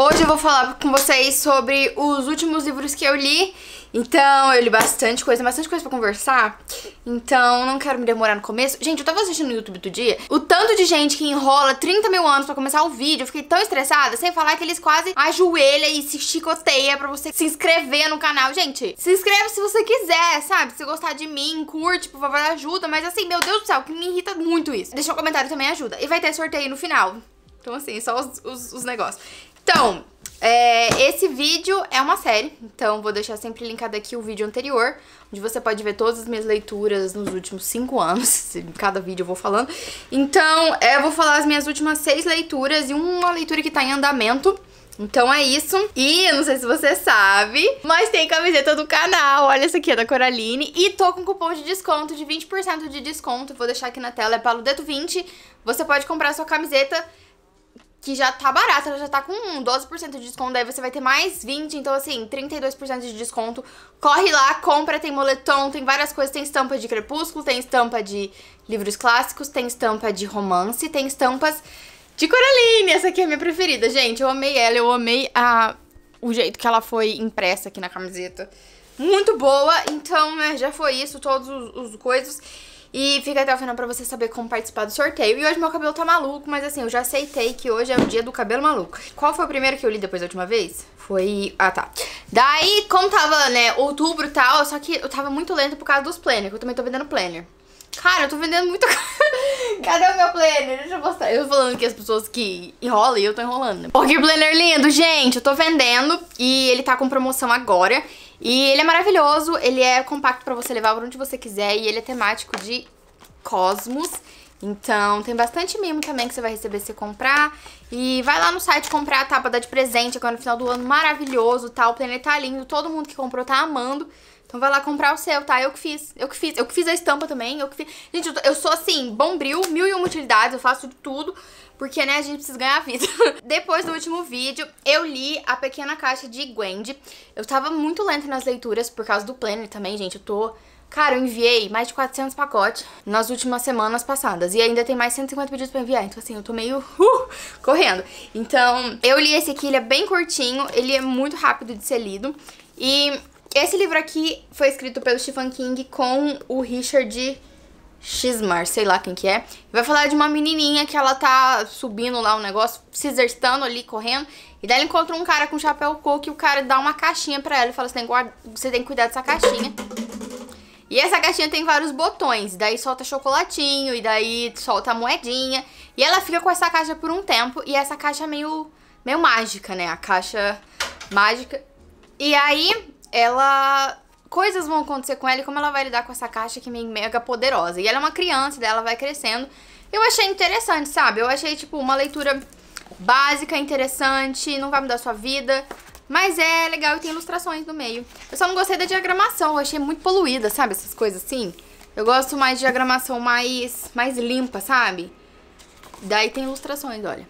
Hoje eu vou falar com vocês sobre os últimos livros que eu li. Então, eu li bastante coisa, bastante coisa pra conversar. Então, não quero me demorar no começo. Gente, eu tava assistindo no YouTube do dia, o tanto de gente que enrola 30 mil anos pra começar o vídeo, eu fiquei tão estressada, sem falar que eles quase ajoelham e se chicoteia pra você se inscrever no canal. Gente, se inscreve se você quiser, sabe? Se gostar de mim, curte, por favor, ajuda. Mas assim, meu Deus do céu, que me irrita muito isso. Deixa um comentário também ajuda. E vai ter sorteio no final. Então, assim, só os, os, os negócios. Então, é, esse vídeo é uma série, então vou deixar sempre linkado aqui o vídeo anterior, onde você pode ver todas as minhas leituras nos últimos cinco anos, cada vídeo eu vou falando. Então, é, eu vou falar as minhas últimas seis leituras e uma leitura que tá em andamento. Então é isso. E eu não sei se você sabe, mas tem camiseta do canal. Olha essa aqui, é da Coraline. E tô com cupom de desconto de 20% de desconto. Vou deixar aqui na tela, é Paludeto20. Você pode comprar sua camiseta que já tá barata, ela já tá com 12% de desconto, aí você vai ter mais 20%, então assim, 32% de desconto. Corre lá, compra, tem moletom, tem várias coisas, tem estampa de crepúsculo, tem estampa de livros clássicos, tem estampa de romance, tem estampas de Coraline, essa aqui é a minha preferida, gente, eu amei ela, eu amei a, o jeito que ela foi impressa aqui na camiseta. Muito boa, então né, já foi isso, todos os, os coisas... E fica até o final pra você saber como participar do sorteio. E hoje meu cabelo tá maluco, mas assim, eu já aceitei que hoje é o dia do cabelo maluco. Qual foi o primeiro que eu li depois da última vez? Foi... Ah, tá. Daí, como tava, né, outubro e tal, só que eu tava muito lenta por causa dos planners, que eu também tô vendendo planner. Cara, eu tô vendendo muita coisa. Cadê o meu planner? Deixa eu mostrar. Eu falando que as pessoas que enrolam e eu tô enrolando. Ó, que planner lindo, gente. Eu tô vendendo e ele tá com promoção agora. E ele é maravilhoso, ele é compacto pra você levar pra onde você quiser e ele é temático de cosmos. Então, tem bastante mimo também que você vai receber se comprar. E vai lá no site comprar, tá? Pra dar de presente agora no final do ano. Maravilhoso, tá? O planeta tá lindo, todo mundo que comprou tá amando. Então vai lá comprar o seu, tá? Eu que fiz. Eu que fiz. Eu que fiz a estampa também. Eu que fiz. Gente, eu sou assim, bombril, mil e uma utilidades, eu faço de tudo. Porque, né, a gente precisa ganhar a vida. Depois do último vídeo, eu li A Pequena Caixa de Gwendy. Eu tava muito lenta nas leituras por causa do planner também, gente. Eu tô... Cara, eu enviei mais de 400 pacotes nas últimas semanas passadas. E ainda tem mais 150 pedidos pra enviar. Então, assim, eu tô meio uh, correndo. Então, eu li esse aqui. Ele é bem curtinho. Ele é muito rápido de ser lido. E esse livro aqui foi escrito pelo Stephen King com o Richard Xmar, sei lá quem que é. Vai falar de uma menininha que ela tá subindo lá um negócio, se exercitando ali, correndo. E daí ela encontra um cara com chapéu coco e o cara dá uma caixinha pra ela e fala, você tem guarda... você tem que cuidar dessa caixinha. E essa caixinha tem vários botões, daí solta chocolatinho, e daí solta moedinha. E ela fica com essa caixa por um tempo, e essa caixa é meio, meio mágica, né? A caixa mágica. E aí, ela coisas vão acontecer com ela e como ela vai lidar com essa caixa que é mega poderosa. E ela é uma criança, dela vai crescendo. Eu achei interessante, sabe? Eu achei, tipo, uma leitura básica, interessante, não vai mudar sua vida. Mas é legal e tem ilustrações no meio. Eu só não gostei da diagramação, eu achei muito poluída, sabe? Essas coisas assim. Eu gosto mais de diagramação mais, mais limpa, sabe? Daí tem ilustrações, olha.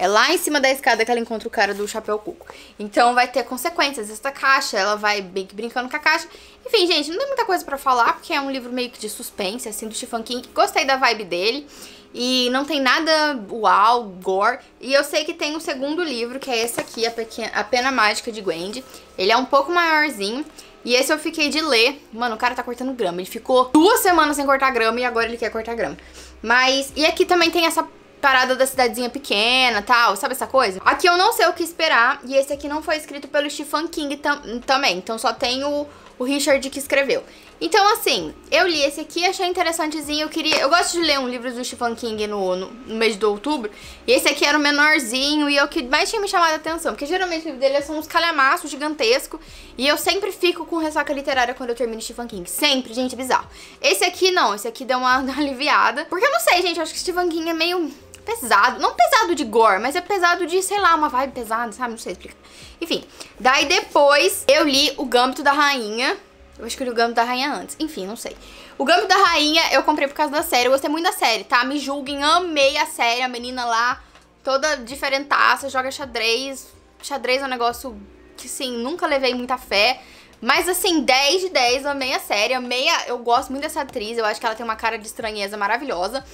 É lá em cima da escada que ela encontra o cara do chapéu cuco. Então vai ter consequências essa caixa, ela vai bem que brincando com a caixa. Enfim, gente, não tem muita coisa para falar, porque é um livro meio que de suspense, assim, do Stephen King. Gostei da vibe dele. E não tem nada uau, gore. E eu sei que tem um segundo livro, que é esse aqui, A, Pequena, a Pena Mágica de Gwendy. Ele é um pouco maiorzinho. E esse eu fiquei de ler. Mano, o cara tá cortando grama. Ele ficou duas semanas sem cortar grama e agora ele quer cortar grama. Mas, e aqui também tem essa parada da cidadezinha pequena tal, sabe essa coisa? Aqui eu não sei o que esperar, e esse aqui não foi escrito pelo Stephen King tam também, então só tem o, o Richard que escreveu. Então, assim, eu li esse aqui, achei interessantezinho. Eu queria. Eu gosto de ler um livro do Stephen King no, no, no mês de outubro. E esse aqui era o menorzinho e é o que mais tinha me chamado a atenção. Porque geralmente o livro dele é são uns calhamaços gigantescos. E eu sempre fico com ressaca literária quando eu termino Stephen King. Sempre, gente, bizarro. Esse aqui não, esse aqui deu uma, uma aliviada. Porque eu não sei, gente, acho que Stephen King é meio pesado. Não pesado de gore, mas é pesado de, sei lá, uma vibe pesada, sabe? Não sei explicar. Enfim, daí depois eu li o Gâmbito da Rainha. Eu acho que eu li o Gâmbito da Rainha antes. Enfim, não sei. O Gâmbito da Rainha eu comprei por causa da série. Eu gostei muito da série, tá? Me julguem, amei a série. A menina lá, toda diferentaça, joga xadrez. Xadrez é um negócio que, sim, nunca levei muita fé. Mas assim, 10 de 10, amei a série, amei a... Eu gosto muito dessa atriz, eu acho que ela tem uma cara de estranheza maravilhosa.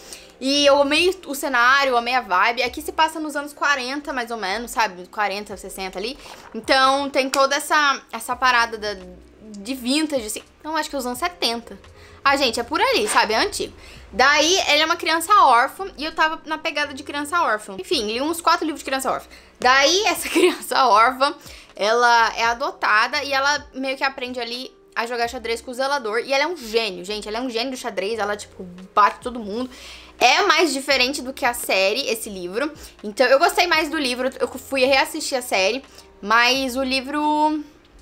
E eu amei o cenário, amei a vibe. Aqui se passa nos anos 40, mais ou menos, sabe? 40, 60 ali. Então tem toda essa, essa parada da, de vintage, assim. Não, acho que é os anos 70. Ah, gente, é por ali, sabe? É antigo. Daí, ele é uma criança órfã e eu tava na pegada de criança órfã. Enfim, li uns quatro livros de criança órfã. Daí, essa criança órfã ela é adotada e ela meio que aprende ali a jogar xadrez com o zelador. E ela é um gênio, gente. Ela é um gênio do xadrez, ela, tipo, bate todo mundo. É mais diferente do que a série, esse livro. Então, eu gostei mais do livro, eu fui reassistir a série, mas o livro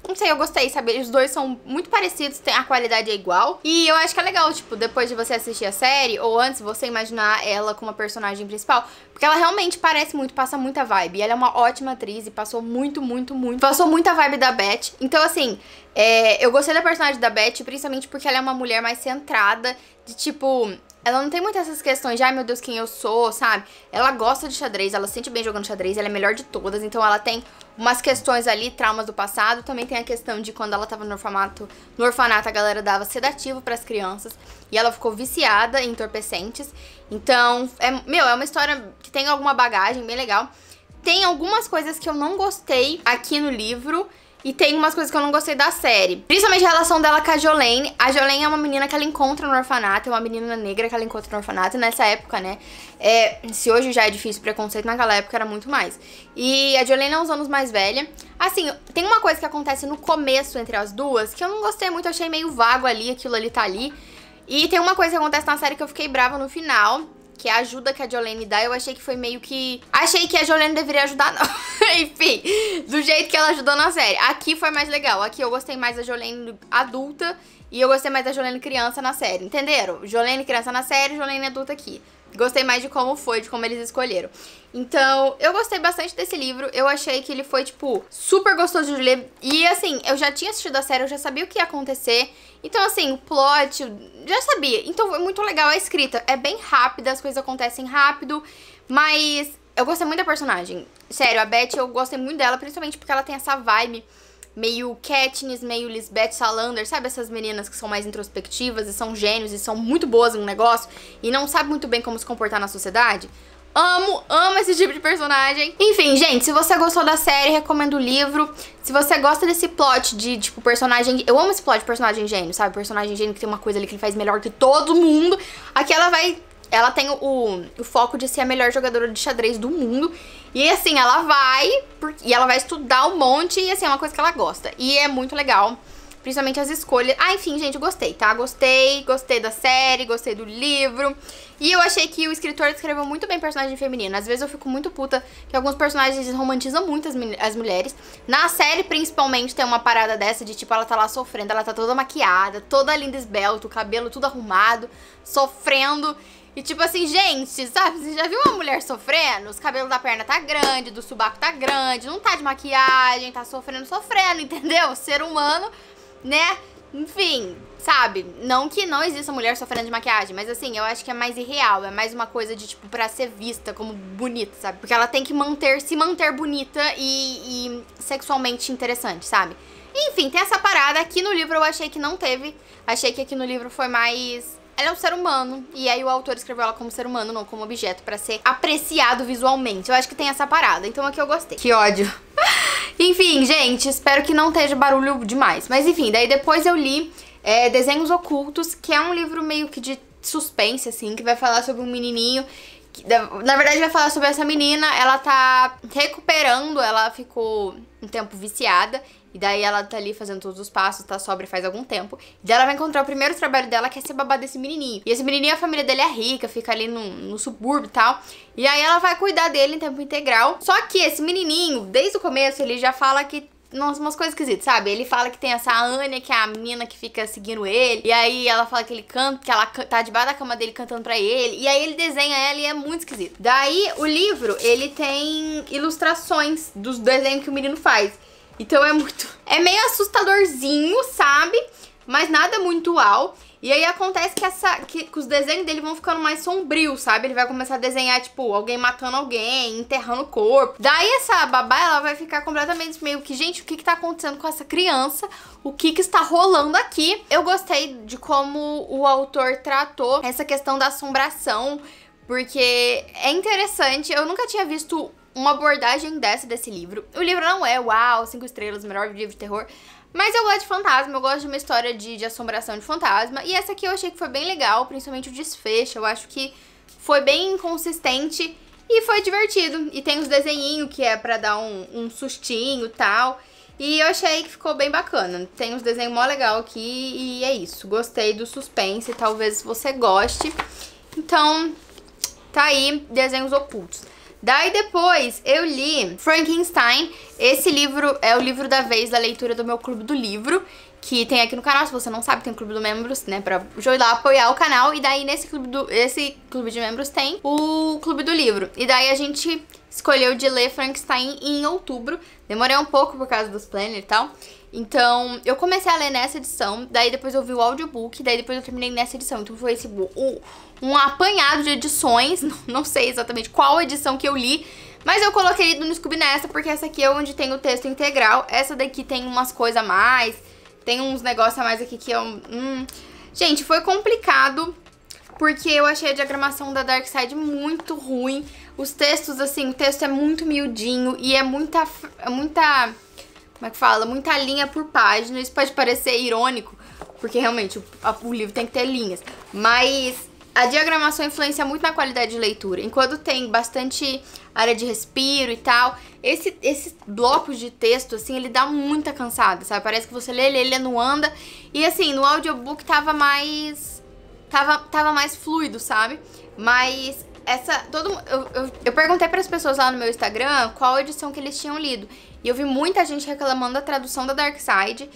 não sei, eu gostei, sabe? Os dois são muito parecidos, a qualidade é igual. E eu acho que é legal, tipo, depois de você assistir a série, ou antes, você imaginar ela como a personagem principal. Porque ela realmente parece muito, passa muita vibe. E ela é uma ótima atriz e passou muito, muito, muito. Passou muita vibe da Beth. Então, assim, é, eu gostei da personagem da Beth, principalmente porque ela é uma mulher mais centrada, de tipo, ela não tem muito essas questões de, ai meu Deus, quem eu sou, sabe? Ela gosta de xadrez, ela se sente bem jogando xadrez, ela é a melhor de todas, então ela tem umas questões ali, traumas do passado. Também tem a questão de quando ela tava no orfanato, no orfanato a galera dava sedativo para as crianças e ela ficou viciada em entorpecentes. Então, é, meu, é uma história que tem alguma bagagem bem legal. Tem algumas coisas que eu não gostei aqui no livro, e tem umas coisas que eu não gostei da série. Principalmente a relação dela com a Jolene. A Jolene é uma menina que ela encontra no orfanato, é uma menina negra que ela encontra no orfanato nessa época, né? É, se hoje já é difícil preconceito, naquela época era muito mais. E a Jolene é uns anos mais velha. Assim, tem uma coisa que acontece no começo entre as duas que eu não gostei muito, achei meio vago ali, aquilo ali tá ali. E tem uma coisa que acontece na série que eu fiquei brava no final, que a ajuda que a Jolene dá, eu achei que foi meio que... Achei que a Jolene deveria ajudar, não. Enfim, do jeito que ela ajudou na série. Aqui foi mais legal. Aqui eu gostei mais da Jolene adulta e eu gostei mais da Jolene criança na série, entenderam? Jolene criança na série, Jolene adulta aqui. Gostei mais de como foi, de como eles escolheram. Então, eu gostei bastante desse livro. Eu achei que ele foi, tipo, super gostoso de ler. E, assim, eu já tinha assistido a série, eu já sabia o que ia acontecer. Então, assim, o plot, já sabia. Então, foi muito legal a escrita. É bem rápida, as coisas acontecem rápido. Mas eu gostei muito da personagem. Sério, a Beth, eu gostei muito dela, principalmente porque ela tem essa vibe meio Katniss, meio Lisbeth Salander, sabe essas meninas que são mais introspectivas e são gênios e são muito boas no negócio e não sabem muito bem como se comportar na sociedade? Amo, amo esse tipo de personagem. Enfim, gente, se você gostou da série, recomendo o livro. Se você gosta desse plot de, tipo, personagem... Eu amo esse plot de personagem gênio, sabe? Personagem gênio que tem uma coisa ali que ele faz melhor que todo mundo. Aqui ela vai ela tem o, o, foco de ser a melhor jogadora de xadrez do mundo. E assim, ela vai. E ela vai estudar um monte. E assim, é uma coisa que ela gosta. E é muito legal. Principalmente as escolhas. Ah, enfim, gente, gostei, tá? Gostei, gostei da série, gostei do livro. E eu achei que o escritor escreveu muito bem personagem feminino. Às vezes eu fico muito puta que alguns personagens romantizam muito as, as mulheres. Na série, principalmente, tem uma parada dessa de tipo, ela tá lá sofrendo, ela tá toda maquiada, toda linda esbelta, o cabelo tudo arrumado, sofrendo. E tipo assim, gente, sabe? Você já viu uma mulher sofrendo? Os cabelos da perna tá grande, do subaco tá grande, não tá de maquiagem, tá sofrendo, sofrendo, entendeu? ser humano, né? Enfim, sabe? Não que não exista mulher sofrendo de maquiagem, mas assim, eu acho que é mais irreal, é mais uma coisa de, tipo, pra ser vista como bonita, sabe? Porque ela tem que manter, se manter bonita e, e sexualmente interessante, sabe? Enfim, tem essa parada. Aqui no livro eu achei que não teve. Achei que aqui no livro foi mais ela é um ser humano. E aí o autor escreveu ela como ser humano, não como objeto, para ser apreciado visualmente. Eu acho que tem essa parada. Então aqui é eu gostei. Que ódio. enfim, gente, espero que não esteja barulho demais. Mas enfim, daí depois eu li é, Desenhos Ocultos, que é um livro meio que de suspense, assim, que vai falar sobre um menininho na verdade vai falar sobre essa menina, ela tá recuperando, ela ficou um tempo viciada e daí ela tá ali fazendo todos os passos, tá sobra faz algum tempo. E daí ela vai encontrar o primeiro trabalho dela, que é ser babá desse menininho. E esse menininho, a família dele é rica, fica ali no, no subúrbio e tal. E aí ela vai cuidar dele em tempo integral. Só que esse menininho, desde o começo, ele já fala que nossa, umas coisas esquisitas, sabe? Ele fala que tem essa Ania, que é a menina que fica seguindo ele. E aí ela fala que ele canta, que ela tá debaixo da cama dele cantando pra ele. E aí ele desenha ela e é muito esquisito. Daí o livro, ele tem ilustrações dos desenhos que o menino faz. Então é muito... É meio assustadorzinho, sabe? Mas nada muito uau. E aí acontece que, essa, que, que, os desenhos dele vão ficando mais sombrios, sabe? Ele vai começar a desenhar, tipo, alguém matando alguém, enterrando o corpo. Daí essa babá, ela vai ficar completamente meio que, gente, o que que tá acontecendo com essa criança? O que que está rolando aqui? Eu gostei de como o autor tratou essa questão da assombração, porque é interessante. Eu nunca tinha visto uma abordagem dessa desse livro. O livro não é, uau, cinco estrelas, melhor livro de terror. Mas eu gosto de fantasma, eu gosto de uma história de, de assombração de fantasma. E essa aqui eu achei que foi bem legal, principalmente o desfecho. Eu acho que foi bem inconsistente e foi divertido. E tem os desenhinhos que é pra dar um, um sustinho e tal. E eu achei que ficou bem bacana. Tem uns desenhos mó legal aqui e é isso. Gostei do suspense, talvez você goste. Então, tá aí, desenhos ocultos. Daí depois eu li Frankenstein. Esse livro é o livro da vez da leitura do meu clube do livro que tem aqui no canal. Se você não sabe, tem o clube do membros, né? Pra lá apoiar o canal. E daí, nesse clube, do, esse clube de membros, tem o clube do livro. E daí a gente escolheu de ler Frankenstein em outubro. Demorei um pouco por causa dos planners e tal. Então, eu comecei a ler nessa edição, daí depois eu vi o audiobook, daí depois eu terminei nessa edição. Então foi esse assim, um, apanhado de edições, não sei exatamente qual edição que eu li, mas eu coloquei no Scooby nessa, porque essa aqui é onde tem o texto integral. Essa daqui tem umas coisas a mais, tem uns negócios a mais aqui que eu... Hum. Gente, foi complicado, porque eu achei a diagramação da Dark Side muito ruim. Os textos, assim, o texto é muito miudinho e é muita... É muita como é que fala? Muita linha por página. Isso pode parecer irônico, porque realmente o, a, o livro tem que ter linhas. Mas a diagramação influencia muito na qualidade de leitura. Enquanto tem bastante área de respiro e tal, esse, esse bloco de texto, assim, ele dá muita cansada, sabe? Parece que você lê, lê, lê, não anda. E assim, no audiobook tava mais. Tava, tava mais fluido, sabe? Mas essa todo eu, eu, eu perguntei para as pessoas lá no meu Instagram qual edição que eles tinham lido e eu vi muita gente reclamando da tradução da Dark Side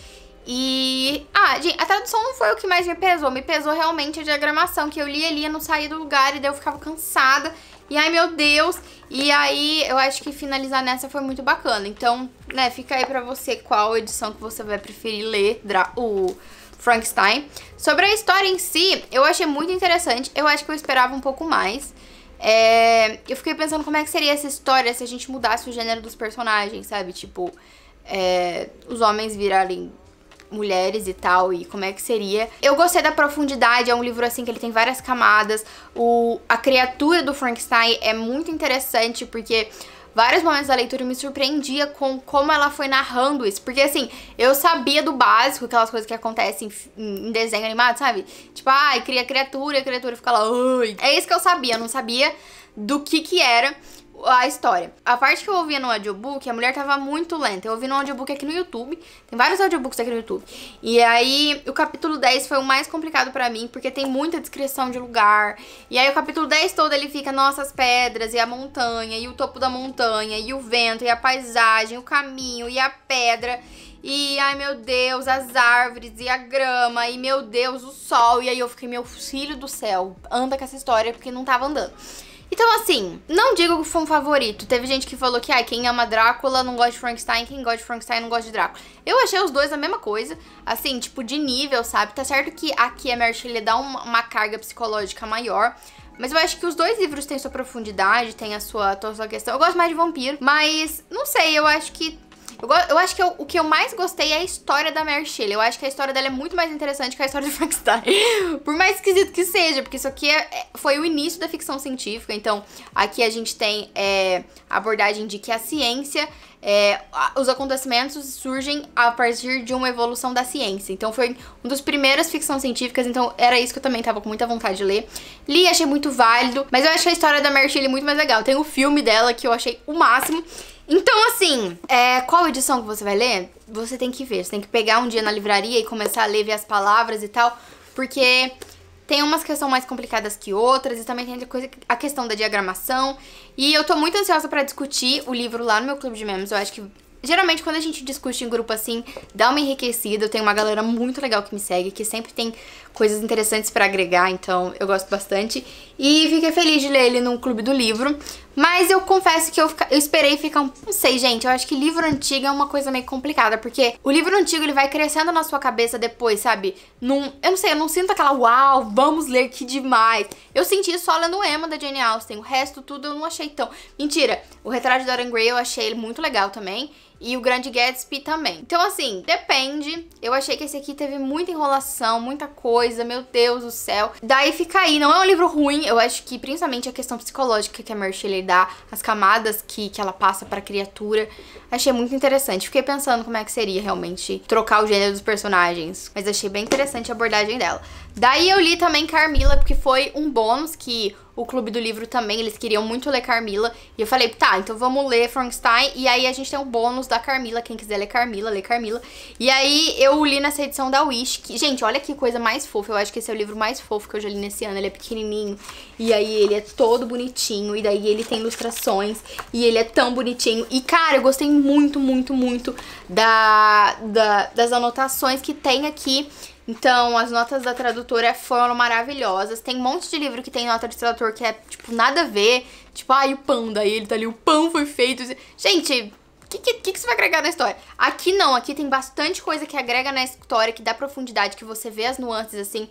e ah gente, a tradução não foi o que mais me pesou me pesou realmente a diagramação que eu lia eu não saía do lugar e daí eu ficava cansada e ai meu Deus e aí eu acho que finalizar nessa foi muito bacana então né fica aí para você qual edição que você vai preferir ler o Frankenstein. Sobre a história em si, eu achei muito interessante. Eu acho que eu esperava um pouco mais. É, eu fiquei pensando como é que seria essa história se a gente mudasse o gênero dos personagens, sabe? Tipo, é, os homens virarem mulheres e tal, e como é que seria. Eu gostei da profundidade, é um livro assim que ele tem várias camadas. O, a criatura do Frankenstein é muito interessante porque vários momentos da leitura eu me surpreendia com como ela foi narrando isso. Porque assim, eu sabia do básico, aquelas coisas que acontecem em desenho animado, sabe? Tipo, ai, ah, cria criatura e a criatura fica lá, ai. É isso que eu sabia, eu não sabia do que que era a história. A parte que eu ouvia no audiobook, a mulher tava muito lenta. Eu ouvi no audiobook aqui no YouTube. Tem vários audiobooks aqui no YouTube. E aí, o capítulo 10 foi o mais complicado para mim, porque tem muita descrição de lugar. E aí, o capítulo 10 todo ele fica, nossa, as pedras, e a montanha, e o topo da montanha, e o vento, e a paisagem, o caminho, e a pedra. E ai meu Deus, as árvores e a grama, e meu Deus, o sol. E aí eu fiquei, meu filho do céu, anda com essa história porque não tava andando. Então, assim, não digo que foi um favorito. Teve gente que falou que ah, quem ama Drácula não gosta de Frankenstein, quem gosta de Frankenstein não gosta de Drácula. Eu achei os dois a mesma coisa, assim, tipo, de nível, sabe? Tá certo que aqui a Mary Shelley dá uma, uma carga psicológica maior, mas eu acho que os dois livros têm sua profundidade, têm a sua, toda a sua questão. Eu gosto mais de vampiro, mas não sei, eu acho que eu, eu acho que eu, o que eu mais gostei é a história da Mary Shelley. Eu acho que a história dela é muito mais interessante que a história do Frankenstein. Por mais esquisito que seja, porque isso aqui é, é, foi o início da ficção científica. Então, aqui a gente tem é, a abordagem de que a ciência é, os acontecimentos surgem a partir de uma evolução da ciência. Então foi um dos primeiros ficções científicas, então era isso que eu também tava com muita vontade de ler. Li, achei muito válido, mas eu achei a história da Mary Shelley muito mais legal. Tem o filme dela que eu achei o máximo. Então, assim, é, qual edição que você vai ler? Você tem que ver. Você tem que pegar um dia na livraria e começar a ler, ver as palavras e tal. Porque tem umas que são mais complicadas que outras, e também tem a, questão da diagramação. E eu tô muito ansiosa para discutir o livro lá no meu clube de memes. Eu acho que Geralmente, quando a gente discute em grupo assim, dá uma enriquecida. Eu tenho uma galera muito legal que me segue, que sempre tem coisas interessantes para agregar, então eu gosto bastante. E fiquei feliz de ler ele no Clube do Livro. Mas eu confesso que eu, fica, eu esperei ficar um... Não sei, gente, eu acho que livro antigo é uma coisa meio complicada, porque o livro antigo, ele vai crescendo na sua cabeça depois, sabe? Num, eu não sei, eu não sinto aquela, uau, vamos ler, que demais. Eu senti só lendo o Emma, da Jane Austen. O resto tudo eu não achei tão... Mentira, o Retrato de Dorian Gray eu achei ele muito legal também e o Grande Gatsby também. Então, assim, depende. Eu achei que esse aqui teve muita enrolação, muita coisa, meu Deus do céu. Daí fica aí, não é um livro ruim, eu acho que principalmente a questão psicológica que a Mary dá, as camadas que, que ela passa pra criatura, achei muito interessante. Fiquei pensando como é que seria realmente trocar o gênero dos personagens, mas achei bem interessante a abordagem dela. Daí eu li também Carmila, porque foi um bônus que o Clube do Livro também, eles queriam muito ler Carmila. E eu falei, tá, então vamos ler Frankenstein. E aí a gente tem o um bônus da Carmila, quem quiser ler Carmila, lê Carmila. E aí eu li nessa edição da Wish. Que, gente, olha que coisa mais fofa. Eu acho que esse é o livro mais fofo que eu já li nesse ano. Ele é pequenininho. E aí ele é todo bonitinho. E daí ele tem ilustrações. E ele é tão bonitinho. E, cara, eu gostei muito, muito, muito da, da das anotações que tem aqui então, as notas da tradutora foram maravilhosas. Tem um monte de livro que tem nota de tradutor que é, tipo, nada a ver. Tipo, ai, ah, o pão, daí ele tá ali, o pão foi feito. Gente, o que, que, que, você vai agregar na história? Aqui não, aqui tem bastante coisa que agrega na história, que dá profundidade, que você vê as nuances, assim.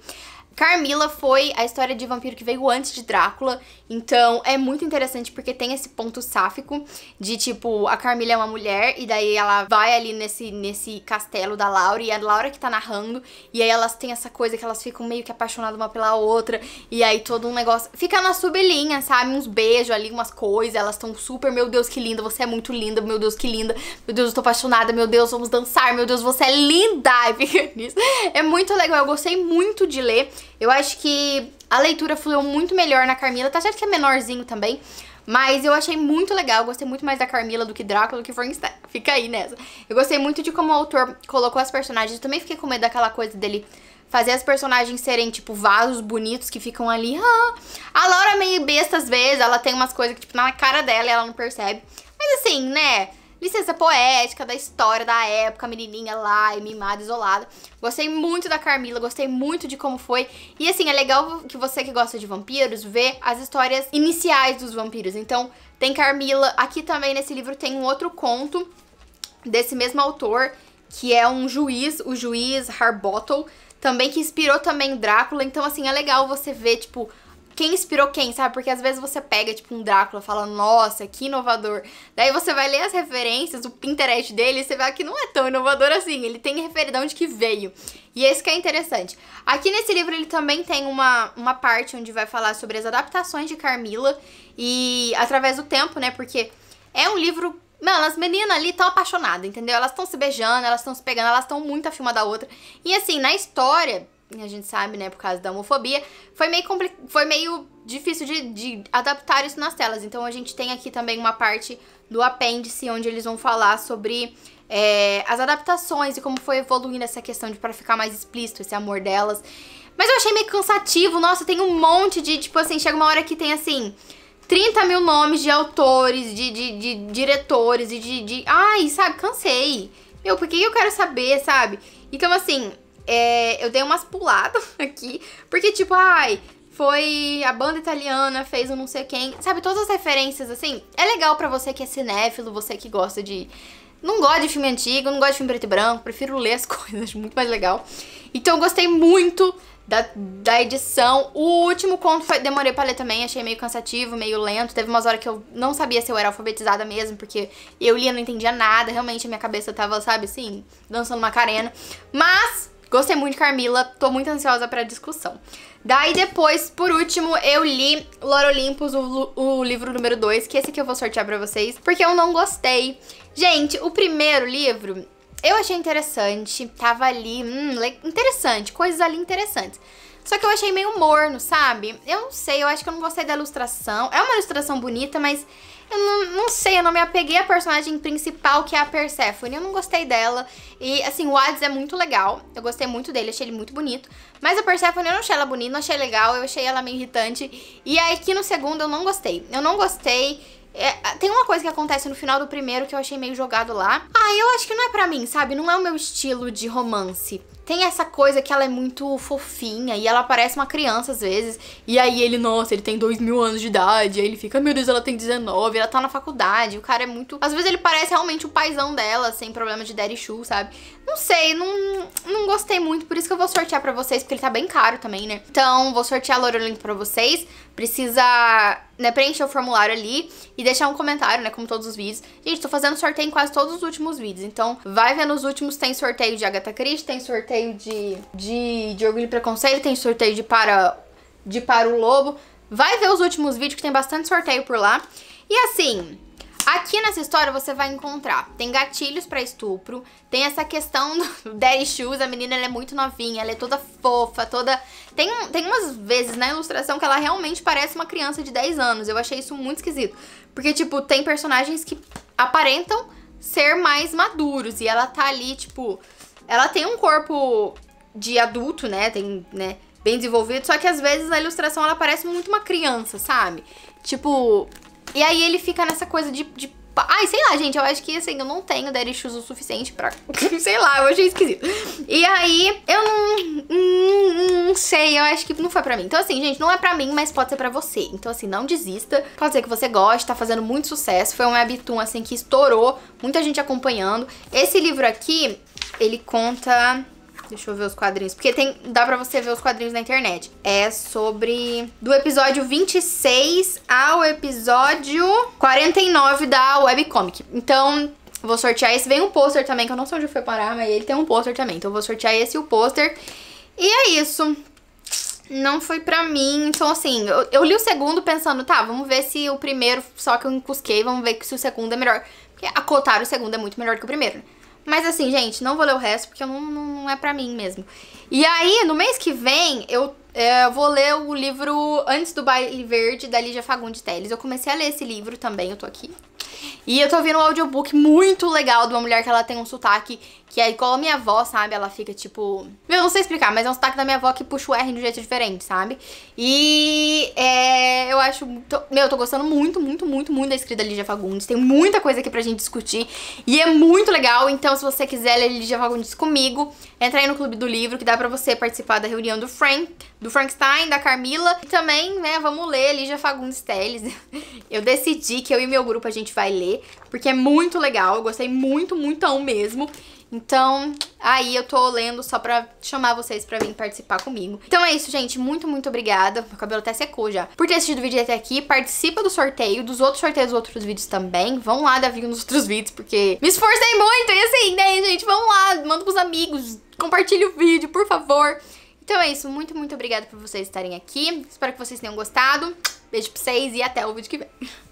Carmila foi a história de vampiro que veio antes de Drácula, então é muito interessante porque tem esse ponto sáfico de tipo, a Carmila é uma mulher e daí ela vai ali nesse, nesse castelo da Laura e é a Laura que tá narrando e aí elas têm essa coisa que elas ficam meio que apaixonadas uma pela outra e aí todo um negócio fica na sublinha, sabe? Uns beijos ali, umas coisas, elas estão super, meu Deus, que linda, você é muito linda, meu Deus, que linda, meu Deus, eu tô apaixonada, meu Deus, vamos dançar, meu Deus, você é linda! E fica nisso. É muito legal, eu gostei muito de ler. Eu acho que a leitura fluiu muito melhor na Carmila. Tá certo que é menorzinho também, mas eu achei muito legal, gostei muito mais da Carmila do que Drácula, do que Frankenstein. Fica aí nessa. Eu gostei muito de como o autor colocou as personagens. Eu também fiquei com medo daquela coisa dele fazer as personagens serem, tipo, vasos bonitos que ficam ali. Ah, a Laura é meio besta às vezes, ela tem umas coisas que, tipo, na cara dela ela não percebe. Mas assim, né? licença poética da história da época, a menininha lá, mimada, isolada. Gostei muito da Carmila, gostei muito de como foi. E assim, é legal que você que gosta de vampiros vê as histórias iniciais dos vampiros. Então, tem Carmila. Aqui também nesse livro tem um outro conto desse mesmo autor, que é um juiz, o juiz Harbottle, também que inspirou também Drácula. Então, assim, é legal você ver, tipo, quem inspirou quem, sabe? Porque às vezes você pega, tipo, um Drácula fala, nossa, que inovador. Daí você vai ler as referências, o Pinterest dele, e você vai ah, que não é tão inovador assim. Ele tem referência de onde que veio. E esse é que é interessante. Aqui nesse livro ele também tem uma, uma parte onde vai falar sobre as adaptações de Carmila e através do tempo, né? Porque é um livro Mano, as meninas ali estão apaixonadas, entendeu? Elas estão se beijando, elas estão se pegando, elas estão muito afim uma da outra. E assim, na história, a gente sabe, né, por causa da homofobia, foi meio, foi meio difícil de, de, adaptar isso nas telas. Então a gente tem aqui também uma parte do apêndice onde eles vão falar sobre é, as adaptações e como foi evoluindo essa questão de para ficar mais explícito esse amor delas. Mas eu achei meio cansativo, nossa, tem um monte de, tipo assim, chega uma hora que tem assim. 30 mil nomes de autores, de, de, de diretores e de, de. Ai, sabe, cansei. Meu, por que eu quero saber, sabe? Então, assim, é, eu dei umas puladas aqui, porque tipo, ai, foi a banda italiana, fez o não sei quem, sabe, todas as referências assim. É legal para você que é cinéfilo, você que gosta de não gosta de filme antigo, não gosta de filme preto e branco, prefiro ler as coisas, muito mais legal. Então eu gostei muito da, da edição. O último conto foi, demorei pra ler também, achei meio cansativo, meio lento. Teve umas horas que eu não sabia se eu era alfabetizada mesmo, porque eu lia, não entendia nada, realmente a minha cabeça tava, sabe, assim, dançando uma carena. Mas Gostei muito de Carmila, tô muito ansiosa pra discussão. Daí depois, por último, eu li Loro Olympus, o, o livro número 2, que esse aqui eu vou sortear pra vocês, porque eu não gostei. Gente, o primeiro livro eu achei interessante, tava ali, hum, interessante, coisas ali interessantes. Só que eu achei meio morno, sabe? Eu não sei, eu acho que eu não gostei da ilustração. É uma ilustração bonita, mas eu não, não, sei, eu não me apeguei à personagem principal, que é a Persephone. Eu não gostei dela. E, assim, o Hades é muito legal. Eu gostei muito dele, achei ele muito bonito. Mas a Persephone eu não achei ela bonita, não achei legal. Eu achei ela meio irritante. E aí, aqui no segundo, eu não gostei. Eu não gostei. É, ah, tem uma coisa que acontece no final do primeiro que eu achei meio jogado lá. Ah, eu acho que não é pra mim, sabe? Não é o meu estilo de romance tem essa coisa que ela é muito fofinha e ela parece uma criança às vezes. E aí ele, nossa, ele tem dois mil anos de idade. E aí ele fica, meu Deus, ela tem 19, ela tá na faculdade. O cara é muito. Às vezes ele parece realmente o paizão dela, sem problema de daddy shoe, sabe? Não sei, não, não gostei muito. Por isso que eu vou sortear pra vocês, porque ele tá bem caro também, né? Então, vou sortear a Lorelink pra vocês precisa né, preencher o formulário ali e deixar um comentário, né, como todos os vídeos. Gente, tô fazendo sorteio em quase todos os últimos vídeos, então vai ver nos últimos, tem sorteio de Agatha Christie, tem sorteio de, de, de Orgulho e Preconceito, tem sorteio de Para, de para o Lobo. Vai ver os últimos vídeos que tem bastante sorteio por lá. E assim, Aqui nessa história você vai encontrar, tem gatilhos para estupro, tem essa questão do Daddy Shoes, a menina ela é muito novinha, ela é toda fofa, toda... Tem, tem umas vezes na ilustração que ela realmente parece uma criança de 10 anos, eu achei isso muito esquisito. Porque, tipo, tem personagens que aparentam ser mais maduros e ela tá ali, tipo... Ela tem um corpo de adulto, né, tem, né, bem desenvolvido, só que às vezes a ilustração ela parece muito uma criança, sabe? Tipo, e aí ele fica nessa coisa de, de... Ai, sei lá, gente, eu acho que, assim, eu não tenho daddy issues o suficiente pra... sei lá, eu achei esquisito. E aí, eu não... Hum, não sei, eu acho que não foi pra mim. Então, assim, gente, não é pra mim, mas pode ser pra você. Então, assim, não desista. Pode ser que você goste, tá fazendo muito sucesso. Foi um webtoon, assim, que estourou. Muita gente acompanhando. Esse livro aqui, ele conta... Deixa eu ver os quadrinhos. Porque tem, dá pra você ver os quadrinhos na internet. É sobre. Do episódio 26 ao episódio 49 da webcomic. Então, vou sortear esse. Vem um pôster também, que eu não sei onde foi parar, mas ele tem um pôster também. Então, eu vou sortear esse e o pôster. E é isso. Não foi pra mim. Então, assim, eu, eu, li o segundo pensando, tá, vamos ver se o primeiro, só que eu encusquei, vamos ver se o segundo é melhor. Porque acotar o segundo é muito melhor que o primeiro, né? Mas assim, gente, não vou ler o resto porque não, não é pra mim mesmo. E aí, no mês que vem, é, eu vou ler o livro Antes do Baile Verde, da Lígia Fagundes Teles. Eu comecei a ler esse livro também, eu tô aqui. E eu tô ouvindo um audiobook muito legal de uma mulher que ela tem um sotaque que é igual a minha avó, sabe? Ela fica tipo. eu não sei explicar, mas é um sotaque da minha avó que puxa o R de um jeito diferente, sabe? E é, eu acho. Tô, meu, eu tô gostando muito, muito, muito, muito da escrita da Lígia Fagundes. Tem muita coisa aqui pra gente discutir. E é muito legal. Então, se você quiser ler Lígia Fagundes comigo, entra aí no Clube do Livro, que dá pra você participar da reunião do Frank, do Frankenstein, da Carmila. E também, né, vamos ler Lígia Fagundes Teles. eu decidi que eu e meu grupo a gente vai ler, porque é muito legal. Eu gostei muito, muito mesmo. Então, aí eu tô lendo só pra chamar vocês pra vir participar comigo. Então é isso, gente. Muito, muito obrigada. Meu cabelo até secou já. Por ter assistido o vídeo até aqui, participa do sorteio, dos outros sorteios dos outros vídeos também. Vão lá dar view nos outros vídeos, porque me esforcei muito. E assim, né, gente? Vão lá, manda pros amigos, compartilha o vídeo, por favor. Então é isso. Muito, muito obrigada por vocês estarem aqui. Espero que vocês tenham gostado. Beijo pra vocês e até o vídeo que vem.